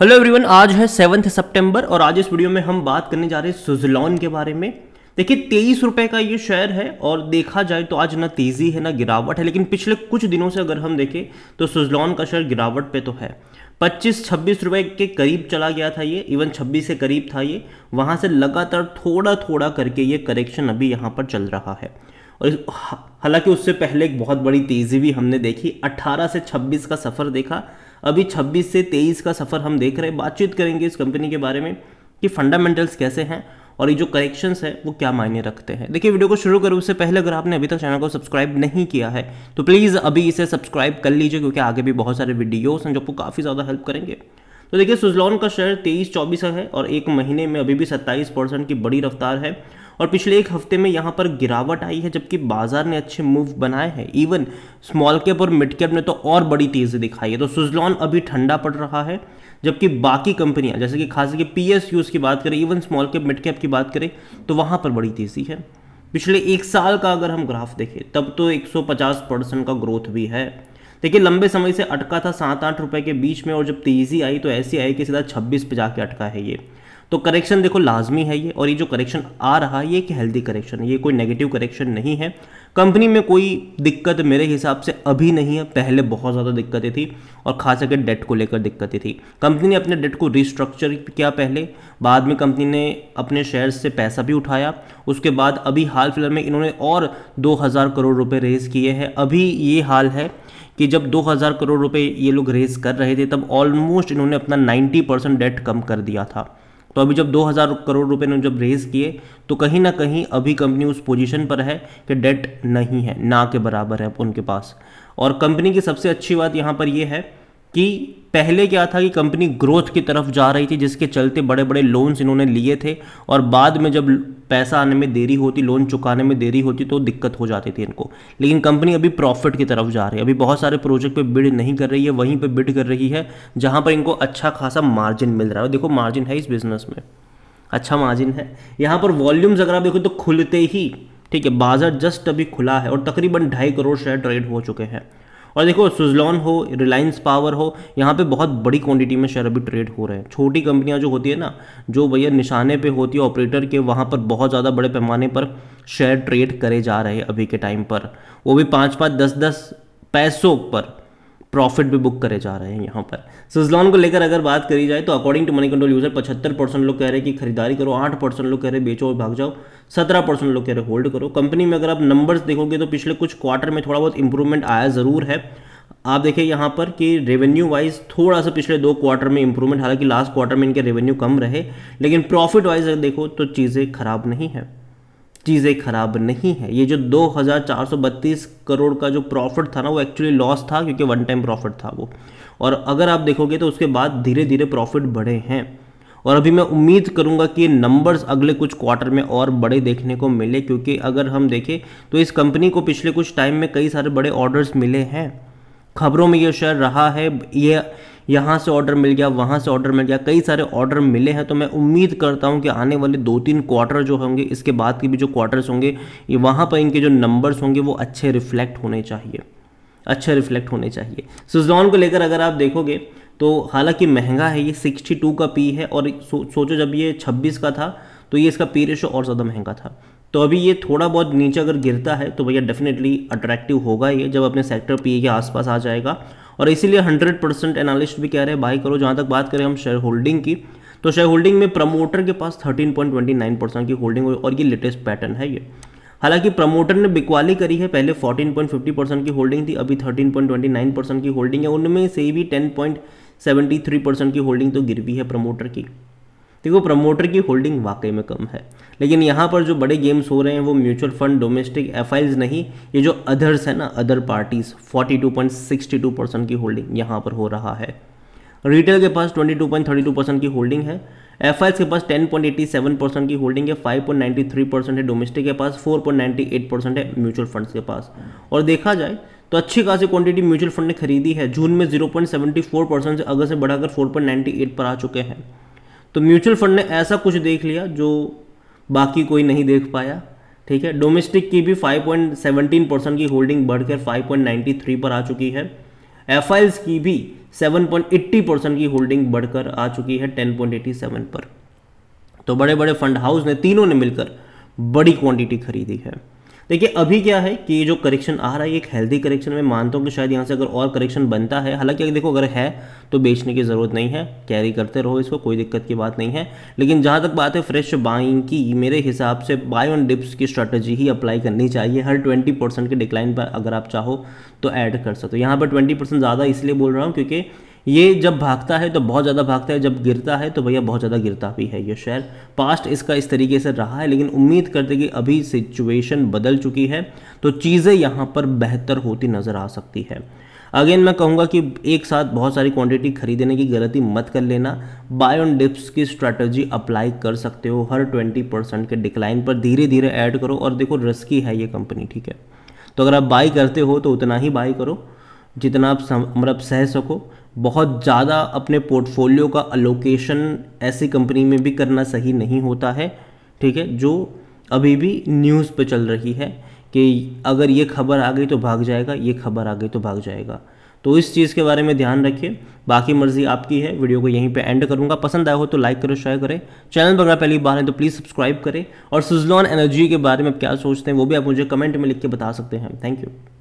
hello everyone आज है seventh सितंबर और आज इस वीडियो में हम बात करने जा रहे हैं सुजलॉन के बारे में देखिए तेईस रुपये का ये शेयर है और देखा जाए तो आज ना तेज़ी है ना गिरावट है लेकिन पिछले कुछ दिनों से अगर हम देखें तो सुजलॉन का शेयर गिरावट पे तो है 25-26 रुपए के करीब चला गया था ये इवन 26 के करीब था ये वहाँ से लगातार थोड़ा थोड़ा करके ये करेक्शन अभी यहाँ पर चल रहा है और हालांकि उससे पहले एक बहुत बड़ी तेज़ी भी हमने देखी 18 से 26 का सफ़र देखा अभी 26 से 23 का सफ़र हम देख रहे हैं बातचीत करेंगे इस कंपनी के बारे में कि फंडामेंटल्स कैसे हैं और ये जो करेक्शंस है वो क्या मायने रखते हैं देखिए वीडियो को शुरू करूँ उससे पहले अगर आपने अभी तक चैनल को सब्सक्राइब नहीं किया है तो प्लीज़ अभी इसे सब्सक्राइब कर लीजिए क्योंकि आगे भी बहुत सारे वीडियोस हैं जो आपको काफ़ी ज़्यादा हेल्प करेंगे तो देखिए सुजलॉन का शेयर तेईस चौबीस का है और एक महीने में अभी भी सत्ताईस परसेंट की बड़ी रफ्तार है और पिछले एक हफ्ते में यहाँ पर गिरावट आई है जबकि बाजार ने अच्छे मूव बनाए हैं इवन स्मॉल कैप और मिड कैप ने तो और बड़ी तेज़ी दिखाई है तो सुजलॉन अभी ठंडा पड़ रहा है जबकि बाकी कंपनियां जैसे कि खास करके पी एस यूज़ की बात करें even small cap mid cap की बात करें तो वहाँ पर बड़ी तेज़ी है पिछले एक साल का अगर हम ग्राफ देखें तब तो 150 परसेंट का ग्रोथ भी है देखिए लंबे समय से अटका था सात आठ रुपए के बीच में और जब तेज़ी आई तो ऐसी आई कि सीधा छब्बीस पे जाके अटका है ये तो करेक्शन देखो लाजमी है ये और ये जो करेक्शन आ रहा है ये एक हेल्दी करेक्शन है ये कोई नेगेटिव करेक्शन नहीं है कंपनी में कोई दिक्कत मेरे हिसाब से अभी नहीं है पहले बहुत ज़्यादा दिक्कतें थी और खास करके डेट को लेकर दिक्कतें थी कंपनी ने अपने डेट को रिस्ट्रक्चर किया पहले बाद में कंपनी ने अपने शेयर्स से पैसा भी उठाया उसके बाद अभी हाल फिलहाल में इन्होंने और दो करोड़ रुपये रेज किए हैं अभी ये हाल है कि जब 2000 करोड़ रुपए ये लोग रेज कर रहे थे तब ऑलमोस्ट इन्होंने अपना 90 परसेंट डेट कम कर दिया था तो अभी जब 2000 करोड़ रुपए ने जब रेज किए तो कहीं ना कहीं अभी कंपनी उस पोजीशन पर है कि डेट नहीं है ना के बराबर है उनके पास और कंपनी की सबसे अच्छी बात यहाँ पर यह है कि पहले क्या था कि कंपनी ग्रोथ की तरफ जा रही थी जिसके चलते बड़े बड़े लोन्स इन्होंने लिए थे और बाद में जब पैसा आने में देरी होती लोन चुकाने में देरी होती तो दिक्कत हो जाती थी इनको लेकिन कंपनी अभी प्रॉफिट की तरफ जा रही है अभी बहुत सारे प्रोजेक्ट पे बिड नहीं कर रही है वहीं पे बिड कर रही है जहां पर इनको अच्छा खासा मार्जिन मिल रहा है देखो मार्जिन है इस बिज़नेस में अच्छा मार्जिन है यहाँ पर वॉल्यूम्स अगर आप देखो तो खुलते ही ठीक है बाजार जस्ट अभी खुला है और तकरीबन ढाई करोड़ शेयर ट्रेड हो चुके हैं और देखो सुजलॉन हो रिलायंस पावर हो यहाँ पे बहुत बड़ी क्वांटिटी में शेयर अभी ट्रेड हो रहे हैं छोटी कंपनियाँ जो होती है ना जो भैया निशाने पे होती है ऑपरेटर के वहाँ पर बहुत ज़्यादा बड़े पैमाने पर शेयर ट्रेड करे जा रहे हैं अभी के टाइम पर वो भी पाँच पाँच दस दस पैसों पर प्रॉफिट भी बुक करे जा रहे हैं यहाँ पर सुजलॉन को लेकर अगर बात करी जाए तो according to money control user पचहत्तर परसेंट लोग कह रहे हैं कि खरीदारी करो आठ परसेंट लोग कह रहे हैं बेचो और भाग जाओ सत्रह परसेंट लोग कह रहे हैं होल्ड करो कंपनी में अगर आप नंबर्स देखोगे तो पिछले कुछ क्वार्टर में थोड़ा बहुत इंप्रूवमेंट आया ज़रूर है आप देखिए यहाँ पर कि रेवेन्यू वाइज थोड़ा सा पिछले दो क्वार्टर में इंप्रूवमेंट हालांकि लास्ट क्वार्टर में इनके रेवेन्यू कम रहे लेकिन प्रॉफिट वाइज अगर देखो तो चीज़ें खराब नहीं है चीज़ें खराब नहीं है ये जो 2432 करोड़ का जो प्रॉफिट था ना वो एक्चुअली लॉस था क्योंकि वन टाइम प्रॉफिट था वो और अगर आप देखोगे तो उसके बाद धीरे धीरे प्रॉफिट बढ़े हैं और अभी मैं उम्मीद करूंगा कि ये नंबर्स अगले कुछ क्वार्टर में और बड़े देखने को मिले क्योंकि अगर हम देखें तो इस कंपनी को पिछले कुछ टाइम में कई सारे बड़े ऑर्डर्स मिले हैं खबरों में ये शेयर रहा है ये यहाँ से ऑर्डर मिल गया वहाँ से ऑर्डर मिल गया कई सारे ऑर्डर मिले हैं तो मैं उम्मीद करता हूँ कि आने वाले दो तीन क्वार्टर जो होंगे इसके बाद के भी जो क्वार्टर्स होंगे वहाँ पर इनके जो नंबर्स होंगे वो अच्छे रिफ्लेक्ट होने चाहिए अच्छे रिफ्लेक्ट होने चाहिए सुजॉन को लेकर अगर आप देखोगे तो हालांकि महंगा है ये 62 का पी है और सो, सोचो जब ये 26 का था तो ये इसका पी रेशो और ज़्यादा महंगा था तो अभी ये थोड़ा बहुत नीचे अगर गिरता है तो भैया डेफिनेटली अट्रैक्टिव होगा ये जब अपने सेक्टर पी के आसपास आ जाएगा और इसीलिए हंड्रेड परसेंट एनालिस्ट भी कह रहे हैं भाई करो जहाँ तक बात करें हम शेयर होल्डिंग की तो शेयर होल्डिंग में प्रमोटर के पास thirteen point twenty nine percent की होल्डिंग और ये लेटेस्ट पैटर्न है ये हालांकि प्रमोटर ने बिकवाली करी है पहले 14.50 परसेंट की होल्डिंग थी अभी 13.29 परसेंट की होल्डिंग है उनमें से भी 10.73 परसेंट की होल्डिंग तो गिर भी है प्रमोटर की देखो प्रमोटर की होल्डिंग वाकई में कम है लेकिन यहाँ पर जो बड़े गेम्स हो रहे हैं वो म्यूचुअल फंड डोमेस्टिक एफ नहीं ये जो अदर्स है ना अदर पार्टीज 42.62 परसेंट की होल्डिंग यहाँ पर हो रहा है रिटेल के पास 22.32 परसेंट की होल्डिंग है एफ के पास 10.87 परसेंट की होल्डिंग है 5.93 परसेंट है डोमेस्टिक के पास 4.98 परसेंट है म्यूचुअल फंड्स के पास और देखा जाए तो अच्छी खासी क्वांटिटी म्यूचुअल फंड ने खरीदी है जून में 0.74 परसेंट से अगस्त से बढ़ाकर 4.98 पर आ चुके हैं तो म्यूचुअल फंड ने ऐसा कुछ देख लिया जो बाकी कोई नहीं देख पाया ठीक है डोमेस्टिक की भी 5.17 परसेंट की होल्डिंग बढ़कर 5.93 पर आ चुकी है एफ की भी 7.80 परसेंट की होल्डिंग बढ़कर आ चुकी है 10.87 पर तो बड़े बड़े फंड हाउस ने तीनों ने मिलकर बड़ी क्वांटिटी खरीदी है देखिए अभी क्या है कि जो करेक्शन आ रहा है एक हेल्दी करेक्शन में मानता हूँ कि शायद यहाँ से अगर और करेक्शन बनता है हालांकि देखो अगर है तो बेचने की ज़रूरत नहीं है कैरी करते रहो इसको कोई दिक्कत की बात नहीं है लेकिन जहाँ तक बात है फ्रेश बाइंग की मेरे हिसाब से बाय ऑन डिप्स की स्ट्रैटेजी ही अप्लाई करनी चाहिए हर ट्वेंटी परसेंट के डिक्लाइन पर अगर आप चाहो तो ऐड कर सकते हो यहाँ पर ट्वेंटी परसेंट ज़्यादा इसलिए बोल रहा हूँ क्योंकि ये जब भागता है तो बहुत ज़्यादा भागता है जब गिरता है तो भैया बहुत ज़्यादा गिरता भी है ये शेयर पास्ट इसका इस तरीके से रहा है लेकिन उम्मीद करते कि अभी सिचुएशन बदल चुकी है तो चीज़ें यहाँ पर बेहतर होती नज़र आ सकती है अगेन मैं कहूँगा कि एक साथ बहुत सारी क्वांटिटी खरीदने की गलती मत कर लेना बाय ऑन डिप्स की स्ट्रैटेजी अप्लाई कर सकते हो हर 20 परसेंट के डिक्लाइन पर धीरे धीरे ऐड करो और देखो रिस्की है ये कंपनी ठीक है तो अगर आप बाई करते हो तो उतना ही बाई करो जितना आप मतलब सह सको बहुत ज़्यादा अपने पोर्टफोलियो का अलोकेशन ऐसी कंपनी में भी करना सही नहीं होता है ठीक है जो अभी भी न्यूज़ पे चल रही है कि अगर ये खबर आ गई तो भाग जाएगा ये खबर आ गई तो भाग जाएगा तो इस चीज़ के बारे में ध्यान रखिए बाकी मर्जी आपकी है वीडियो को यहीं पे एंड करूँगा पसंद आया हो तो लाइक करें शेयर करें चैनल पर अगर पहली बार है तो प्लीज़ सब्सक्राइब करें और सुजलॉन एनर्जी के बारे में क्या सोचते हैं वो भी आप मुझे कमेंट में लिख के बता सकते हैं थैंक यू